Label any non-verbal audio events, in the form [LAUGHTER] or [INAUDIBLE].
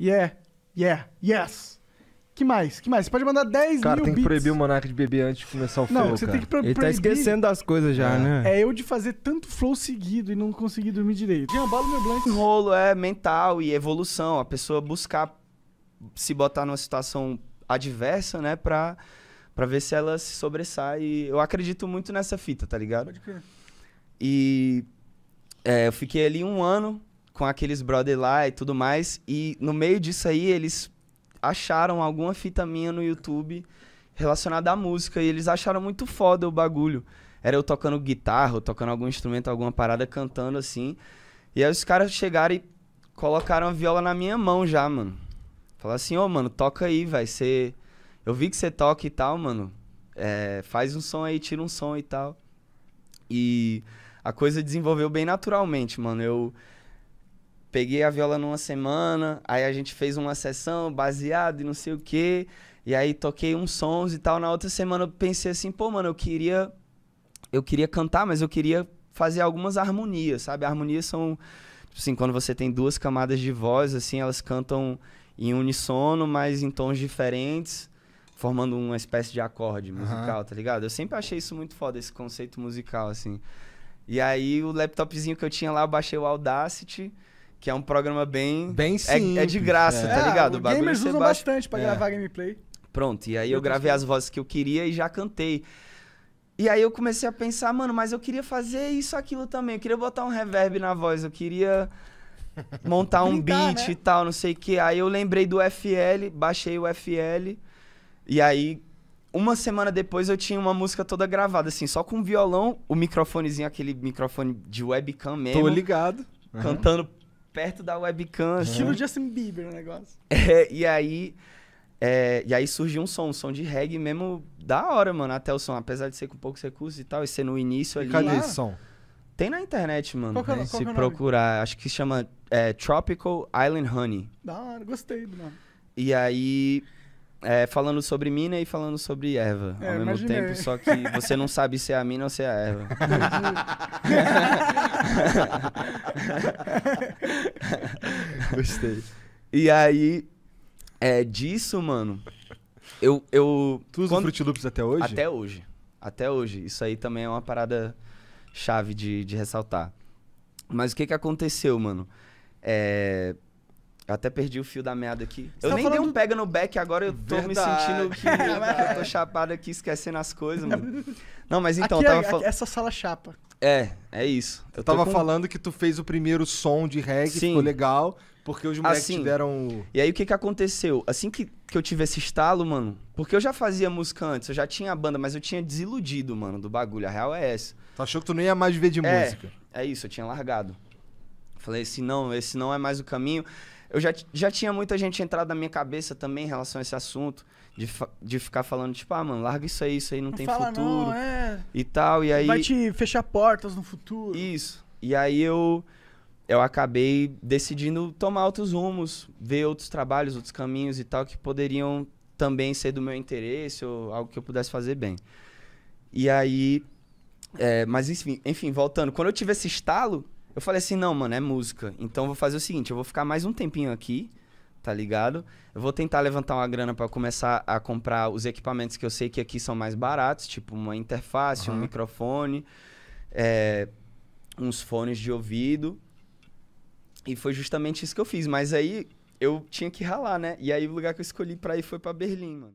Yeah, yeah, yes. Que mais? Que mais? Você pode mandar 10 Cara, mil tem que proibir o Monark de beber antes de começar o flow, Não, você cara. tem que pro Ele tá esquecendo das coisas já, é. né? É eu de fazer tanto flow seguido e não conseguir dormir direito. Jambalo meu blanco. Rolo é mental e evolução. A pessoa buscar se botar numa situação adversa, né? Pra, pra ver se ela se sobressai. Eu acredito muito nessa fita, tá ligado? Pode crer. E é, eu fiquei ali um ano com aqueles brother lá e tudo mais. E no meio disso aí, eles acharam alguma fita minha no YouTube relacionada à música. E eles acharam muito foda o bagulho. Era eu tocando guitarra, tocando algum instrumento, alguma parada, cantando assim. E aí os caras chegaram e colocaram a viola na minha mão já, mano. Falaram assim, ô, oh, mano, toca aí, vai ser... Eu vi que você toca e tal, mano. É, faz um som aí, tira um som e tal. E a coisa desenvolveu bem naturalmente, mano. Eu peguei a viola numa semana, aí a gente fez uma sessão baseada e não sei o quê. E aí toquei uns sons e tal. Na outra semana eu pensei assim, pô, mano, eu queria. Eu queria cantar, mas eu queria fazer algumas harmonias, sabe? Harmonias são. Tipo assim, quando você tem duas camadas de voz, assim, elas cantam em uníssono, mas em tons diferentes, formando uma espécie de acorde musical, uhum. tá ligado? Eu sempre achei isso muito foda, esse conceito musical, assim. E aí o laptopzinho que eu tinha lá, eu baixei o Audacity. Que é um programa bem. Bem simples. É, é de graça, é. tá ligado? É, o gamers usam baixa. bastante pra é. gravar gameplay. Pronto, e aí eu, gravei as vozes que eu queria e já cantei. E aí eu comecei a pensar, mano, mas eu queria fazer isso, aquilo também. Eu queria botar um reverb na voz, eu queria [LAUGHS] montar um beat né? e tal, não sei o que. Aí eu lembrei do FL, baixei o FL. E aí, uma semana depois, eu tinha uma música toda gravada, assim, só com violão, o microfonezinho, aquele microfone de webcam mesmo. Tô ligado. Cantando uhum perto da webcam. Estilo Justin Bieber o negócio. [LAUGHS] É, e aí. É, e aí surgiu um som, um som de reggae mesmo da hora, mano, até o som. Apesar de ser com poucos recursos e tal, e ser no início e ali. Cadê esse som? Tem na internet, mano. Qual é, qual se é procurar, acho que chama é, Tropical Island Honey. Da hora, gostei mano. E aí é, falando sobre mina e falando sobre erva é, ao mesmo imaginei. tempo, só que você não sabe se é a mina ou se é a erva. [LAUGHS] Gostei. E aí, é disso, mano. Eu. eu tu usa quando... Fruit Loops até hoje? Até hoje. Até hoje. Isso aí também é uma parada chave de, de ressaltar. Mas o que que aconteceu, mano? É, eu até perdi o fio da meada aqui. Você eu tá nem dei um pega no back, agora eu tô Verdade. me sentindo [LAUGHS] que eu tô chapado aqui, esquecendo as coisas, mano. [LAUGHS] Não, mas então, aqui, eu tava falando... Essa sala chapa. É, é isso. Eu, eu tava com... falando que tu fez o primeiro som de reggae, Sim. ficou legal, porque os moleques assim, deram... E aí, o que que aconteceu? Assim que, que eu tive esse estalo, mano, porque eu já fazia música antes, eu já tinha banda, mas eu tinha desiludido, mano, do bagulho. A real é essa. Tu achou que tu não ia mais viver de é, música? É isso, eu tinha largado. Falei, esse não, esse não é mais o caminho eu já, já tinha muita gente entrado na minha cabeça também em relação a esse assunto, de, de ficar falando, tipo, ah, mano, larga isso aí, isso aí não, não tem futuro. Não, é... E tal, e aí. Vai te fechar portas no futuro. Isso. E aí eu. Eu acabei decidindo tomar outros rumos, ver outros trabalhos, outros caminhos e tal, que poderiam também ser do meu interesse ou algo que eu pudesse fazer bem. E aí. É, mas enfim, enfim, voltando, quando eu tive esse estalo, eu falei assim, não, mano, é música. Então vou fazer o seguinte, eu vou ficar mais um tempinho aqui, tá ligado? Eu vou tentar levantar uma grana para começar a comprar os equipamentos que eu sei que aqui são mais baratos, tipo uma interface, uhum. um microfone, é, uns fones de ouvido. E foi justamente isso que eu fiz. Mas aí eu tinha que ralar, né? E aí o lugar que eu escolhi para ir foi para Berlim, mano.